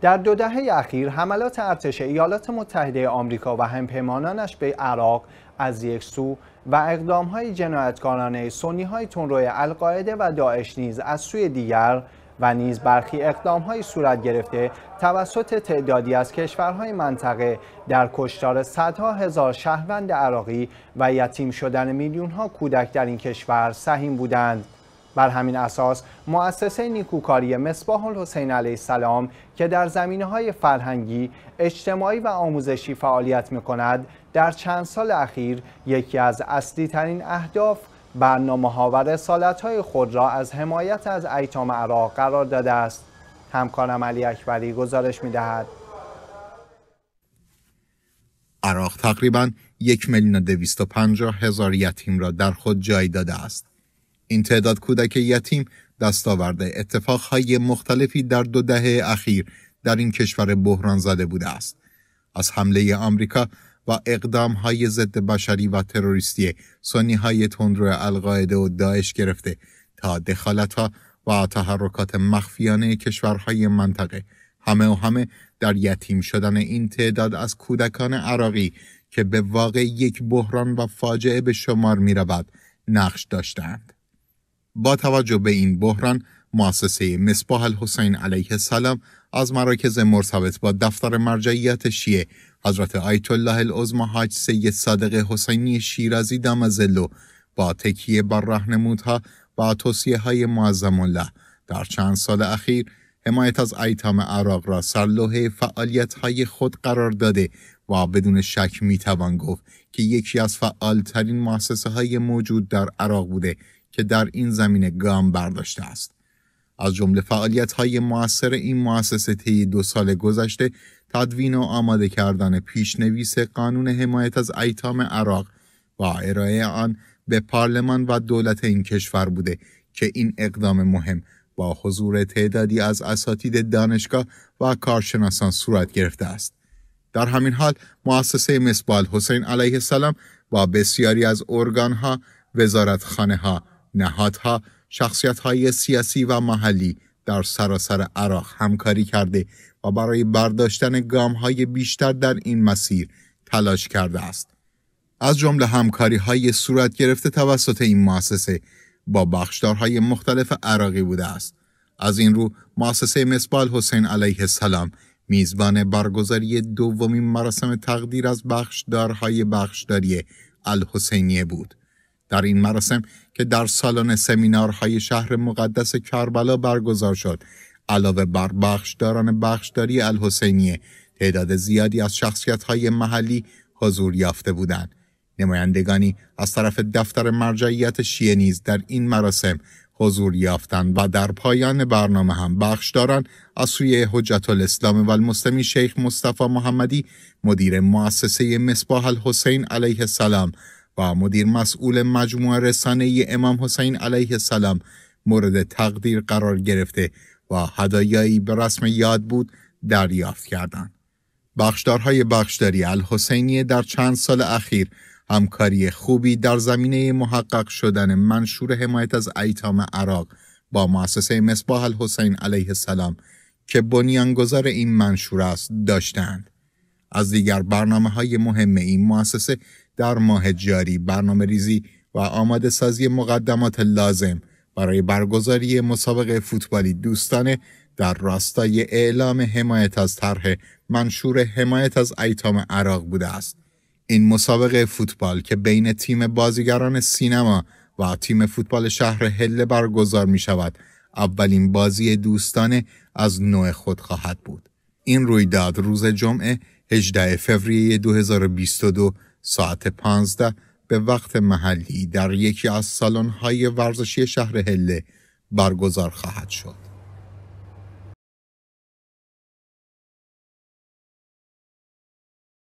در دو دهه اخیر حملات ارتش ایالات متحده آمریکا و همپیمانانش به عراق از یک سو و اقدامهای جنایتکارانه سنی های تنروی القاعده و داعش نیز از سوی دیگر و نیز برخی اقدام های صورت گرفته توسط تعدادی از کشورهای منطقه در کشتار صدها هزار شهروند عراقی و یتیم شدن میلیون ها کودک در این کشور سهیم بودند. بر همین اساس مؤسسه نیکوکاری مصباح الحسین علیه السلام که در زمینه های فرهنگی، اجتماعی و آموزشی فعالیت می کند در چند سال اخیر یکی از اصلی ترین اهداف برنامه ها و رسالت های خود را از حمایت از ایتام عراق قرار داده است. همکارم علی اکبری گزارش می دهد. عراق تقریبا یک میلیون و هزار یتیم را در خود جای داده است. این تعداد کودک یتیم دستاورده اتفاقهای مختلفی در دو دهه اخیر در این کشور بحران زده بوده است. از حمله آمریکا و اقدام های ضد بشری و تروریستی سنی های تندرو القاعده و داعش گرفته تا دخالت و تحرکات مخفیانه کشورهای منطقه همه و همه در یتیم شدن این تعداد از کودکان عراقی که به واقع یک بحران و فاجعه به شمار می رود نقش داشتند. با توجه به این بحران مؤسسه مصباح الحسین علیه السلام از مراکز مرتبط با دفتر مرجعیت شیعه حضرت آیت الله العظم حاج سید صادق حسینی شیرازی دم زلو با تکیه بر رهنمودها و توصیه های معظم الله در چند سال اخیر حمایت از ایتام عراق را سرلوحه فعالیت های خود قرار داده و بدون شک میتوان گفت که یکی از فعالترین مؤسسه های موجود در عراق بوده در این زمینه گام برداشته است. از جمله فعالیت های موثر این مؤسسه طی دو سال گذشته تدوین و آماده کردن پیشنویس قانون حمایت از ایتام عراق و ارائه آن به پارلمان و دولت این کشور بوده که این اقدام مهم با حضور تعدادی از اساتید دانشگاه و کارشناسان صورت گرفته است. در همین حال مؤسسه مسبال حسین علیه السلام با بسیاری از وزارت خانه ها نهادها، های سیاسی و محلی در سراسر عراق همکاری کرده و برای برداشتن های بیشتر در این مسیر تلاش کرده است. از جمله همکاری های صورت گرفته توسط این مؤسسه با بخشدارهای مختلف عراقی بوده است. از این رو مؤسسه مسبال حسین علیه السلام میزبان برگزاری دومین مراسم تقدیر از بخشدارهای بخشداری الحسینیه بود. در این مراسم که در سالن سمینارهای شهر مقدس کربلا برگزار شد علاوه بر بخشداران بخشداری الحسینیه تعداد زیادی از شخصیت‌های محلی حضور یافته بودند نمایندگانی از طرف دفتر مرجعیت شیعه نیز در این مراسم حضور یافتند و در پایان برنامه هم بخشداران از سوی حجت الاسلام و المسلمی شیخ مصطفی محمدی مدیر مؤسسه مصباح الحسین علیه السلام و مدیر مسئول مجموعه رسانه امام حسین علیه السلام مورد تقدیر قرار گرفته و هدایایی به رسم یاد بود دریافت کردند. بخشدارهای بخشداری الحسینی در چند سال اخیر همکاری خوبی در زمینه محقق شدن منشور حمایت از ایتام عراق با مؤسسه مصباح الحسین علیه السلام که بنیانگذار این منشور است داشتند. از دیگر برنامه های مهم این مؤسسه در ماه جاری برنامه ریزی و آماده سازی مقدمات لازم برای برگزاری مسابقه فوتبالی دوستانه در راستای اعلام حمایت از طرح منشور حمایت از ایتام عراق بوده است. این مسابقه فوتبال که بین تیم بازیگران سینما و تیم فوتبال شهر هله برگزار می شود اولین بازی دوستانه از نوع خود خواهد بود. این رویداد روز جمعه 18 فوریه 2022 ساعت پانزده به وقت محلی در یکی از سالن‌های ورزشی شهر هله برگزار خواهد شد.